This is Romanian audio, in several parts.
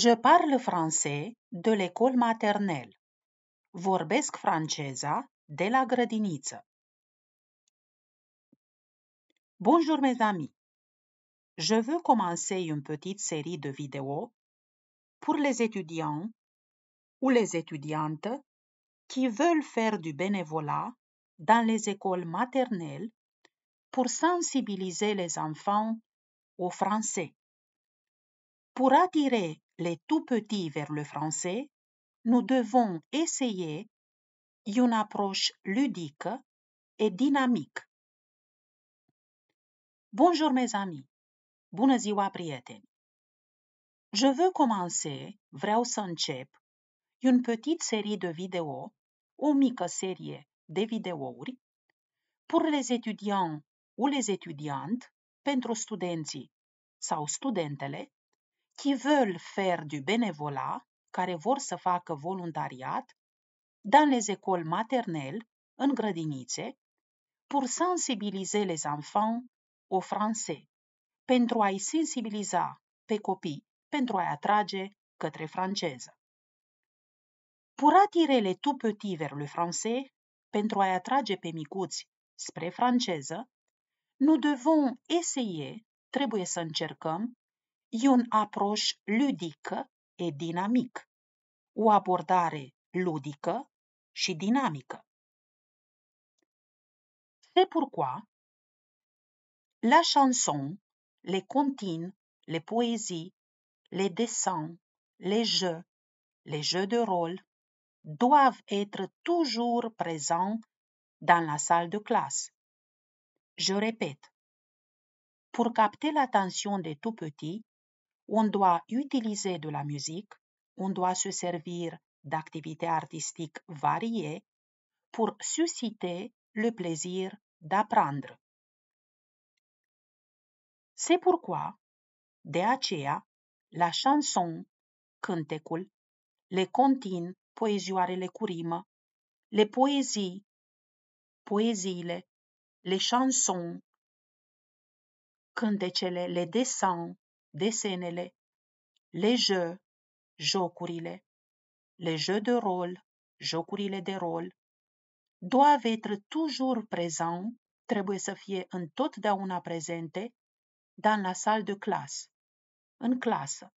Je parle français de l'école maternelle. Vorbesc Francesa de la grădiniță. Bonjour mes amis. Je veux commencer une petite série de vidéos pour les étudiants ou les étudiantes qui veulent faire du bénévolat dans les écoles maternelles pour sensibiliser les enfants au français. Pour attirer les tout petits vers le français, nous devons essayer une approche ludique et dynamique. Bonjour mes amis. Bună ziua, prieteni. Je veux commencer, vreau să încep, une petite série de vidéos, o mică serie de videouri, pour les étudiants ou les étudiantes, pentru studenții sau studentele, qui veulent faire du bénévolat, care vor să facă voluntariat, dans les écoles maternelles, în grădinițe, pour sensibiliser les enfants au français, pentru a-i sensibiliza pe copii, pentru a-i atrage către franceză. Pour attirer les tout petits vers le français, pentru a-i atrage pe micuți spre franceză, nous devons essayer, trebuie să încercăm, E une approche ludique et dynamique ou abordare ludică și dinamică. C'est pourquoi la chanson, les comptines, les poésies, les dessins, les jeux, les jeux de rôle doivent être toujours présents dans la salle de classe. Je répète, pour capter l'attention des tout petits, on doit utiliser de la musique, on doit se servir d'activités artistiques variées pour susciter le plaisir d'apprendre. C'est pourquoi, de aceea, la chanson, cântecul, le contin, et le rimă, le poésies poeziile, les chansons, cântecele, les dessins, desenele, les jeux, jocurile, les jeux de rôle, jocurile de rol. Doivent être toujours présents, trebuie să fie întotdeauna prezente, dans la salle de classe, în clasă.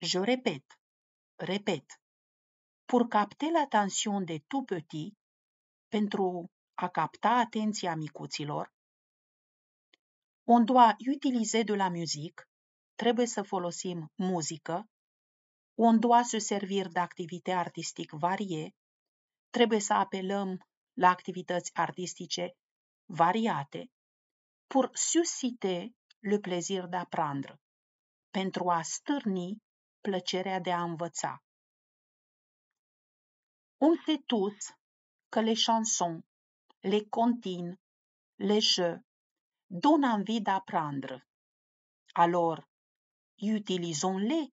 Je répète, répète. Pour capter l'attention de tout petit, pentru a capta atenția micuților, on doit utiliser de la musique, trebuie să folosim muzică, un doasiu servir de activite artistic varie, trebuie să apelăm la activități artistice variate, pur susite le plaisir d'apprendre, pentru a stârni plăcerea de a învăța. On sait tous que les chansons, les contines, les jeux donnent envie d'apprendre. Alors, utilisons-les.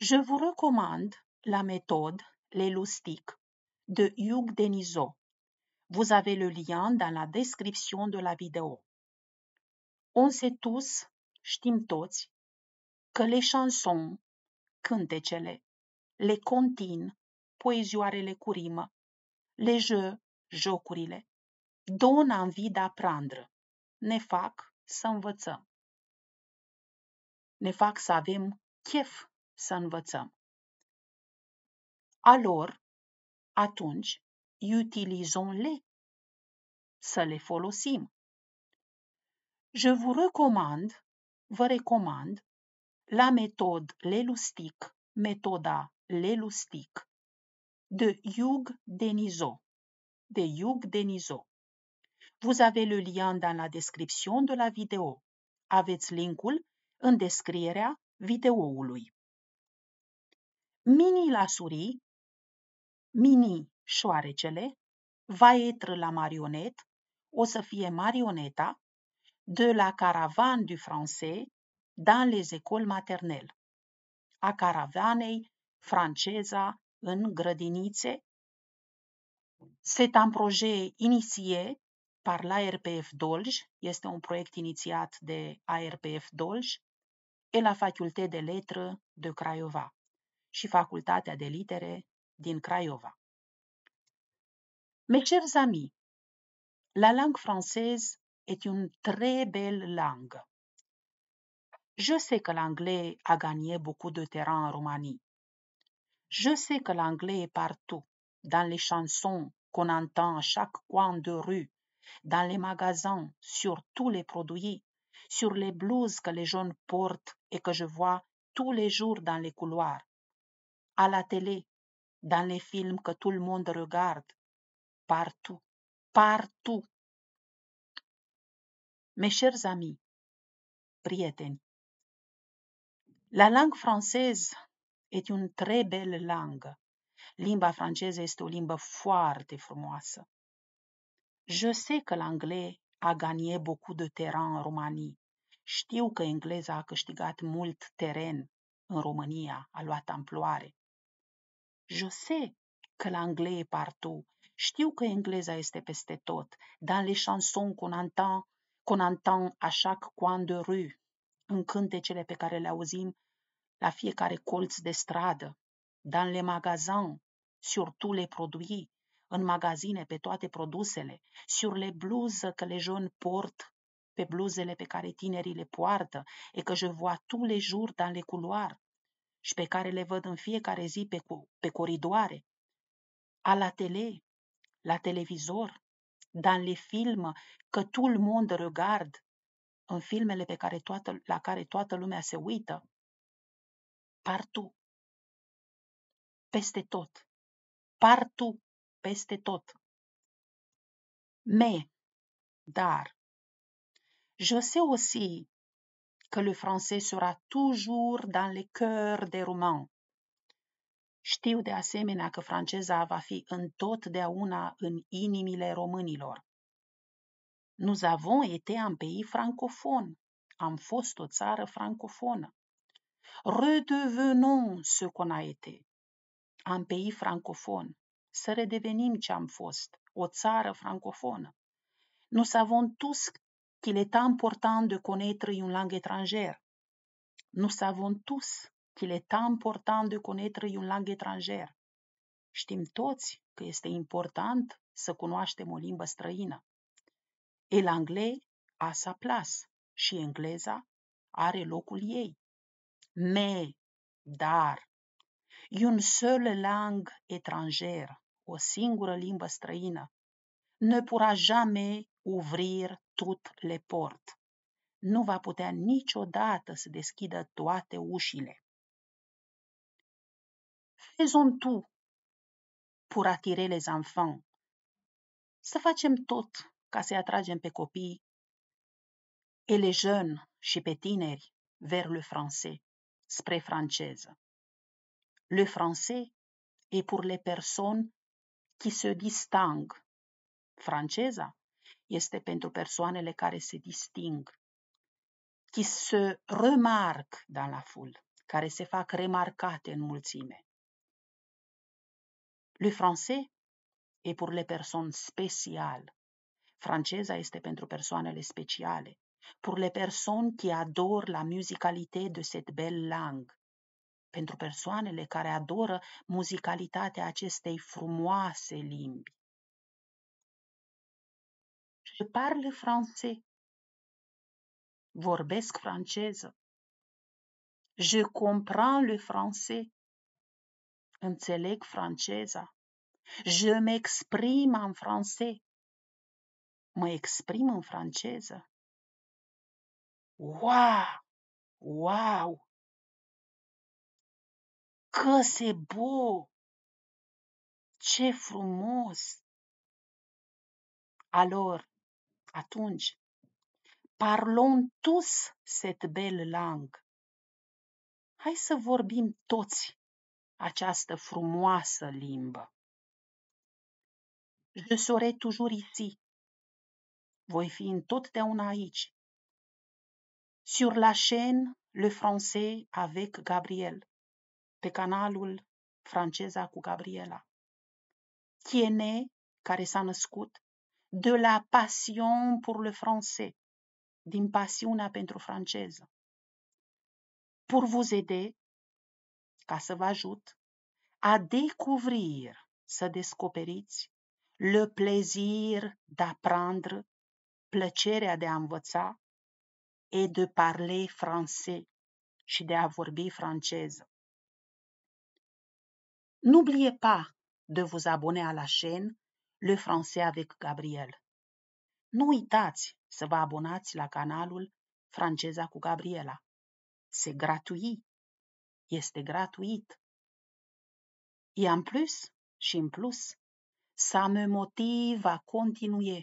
Je vous recommande la méthode Les loustiques de Hugh Denisot. Vous avez le lien dans la description de la vidéo. On sait tous, știm toți, că les chansons, cântecele, les contines, poezioarele cu rimă, les jeux, jocurile, donnent envie d'apprendre, ne fac să învățăm ne fac să avem chef să învățăm. Alor, atunci, utilizons le să le folosim. Je vous recommande, vă recomand, la méthode Lelustic, metoda Lelustic, de Hugh Denizo, de Hugh Denizo. Vous avez le lien dans la description de la vidéo. Aveți linkul în descrierea videoului. Mini lasurii, mini șoarecele, va etre la marionet, o să fie marioneta, de la caravan du français dans les écoles maternelles, a caravanei franceza în grădinițe. C'est un projet initié par l'ARPF Dolj, este un proiect inițiat de ARPF Dolj, et la Faculté des Lettres de Craiova și Facultatea de Litere din Mes chers amis, la langue française est une très belle langue. Je sais que l'anglais a gagné beaucoup de terrain en Roumanie. Je sais que l'anglais est partout, dans les chansons qu'on entend à chaque coin de rue, dans les magasins, sur tous les produits, sur les blouses que les jeunes portent et que je vois tous les jours dans les couloirs, à la télé, dans les films que tout le monde regarde, partout, partout. Mes chers amis, prieten, la langue française est une très belle langue. Limba française est une limbă foarte frumoasă. Je sais que l'anglais a gagné beaucoup de terrain în România. Știu că engleza a câștigat mult teren în România, a luat amploare. Je sais que l'anglais est partout. Știu că engleza este peste tot. Dans les chansons qu'on entend, qu'on entend à chaque coin de rue, în cântecele pe care le auzim la fiecare colț de stradă, dans les magasins, sur tous les produits, în magazine pe toate produsele, sur le blouses que les port pe bluzele pe care tinerii le poartă, e că je vois tous les jours dans les couloirs și pe care le văd în fiecare zi pe, pe coridoare, a la tele, la televizor, dans les films că tout le monde regarde, în filmele pe care toată, la care toată lumea se uită, partout, peste tot, partout, peste tot. Me, dar, je sais aussi que le français sera toujours dans le cœur des romans. Știu de asemenea că franceza va fi întotdeauna în inimile românilor. Nous avons été un pays francophone. Am fost o țară francofonă. Redevenons ce qu'on a été. Un pays francophone să redevenim ce am fost, o țară francofonă. Nous avons tous qu'il est important de connaître une langue étrangère. Nous savons tous qu'il est important de connaître une langue étrangère. Știm toți că este important să cunoaștem o limbă străină. Et l'anglais a sa place și engleza are locul ei. Mais, dar, une seule langue étrangère o singură limbă străină. Ne pourra jamais ouvrir toutes les portes. Nu va putea niciodată să deschidă toate ușile. Faisons tout pour attirer les enfants. Să facem tot ca să-i atragem pe copii et les jeunes și pe tineri vers le français, spre franceză. Le français est pour les personnes qui se disting, Franceza este pentru persoanele care se disting, qui se remarque dans la foule, care se fac remarcate în mulțime. Le français e pour les personnes spéciales. Franceza este pentru persoanele speciale, pour les personnes qui adorent la musicalité de cette belle langue pentru persoanele care adoră muzicalitatea acestei frumoase limbi. Je parle français. Vorbesc franceză. Je comprends le français. Înțeleg franceza. Je m'exprime en français. Mă exprim în franceză. Wow! Wow! bo! Ce frumos! Alor, atunci, parlon tous cette belle langue. Hai să vorbim toți această frumoasă limbă. Je serai toujours ici. Voi fi întotdeauna aici. Sur la chaîne, le français avec Gabriel pe canalul franceza cu Gabriela. Tiene, care s-a născut, de la passion pour le français, din pasiunea pentru franceză. Pour vous aider, ca să vă ajut, a découvrir, să descoperiți, le plaisir d'apprendre, plăcerea de a învăța, et de parler français și de a vorbi franceză. N'oubliez pas de vous abonner à la chaîne Le Français avec Gabriel. Nu uitați să vă abonați la canalul Franceza cu Gabriela. Se gratuit. Este gratuit. Et en plus, și în plus, ça me motive à continuer.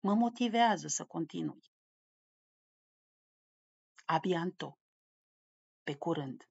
Mă motivează să continui. A bientôt. Pe curând.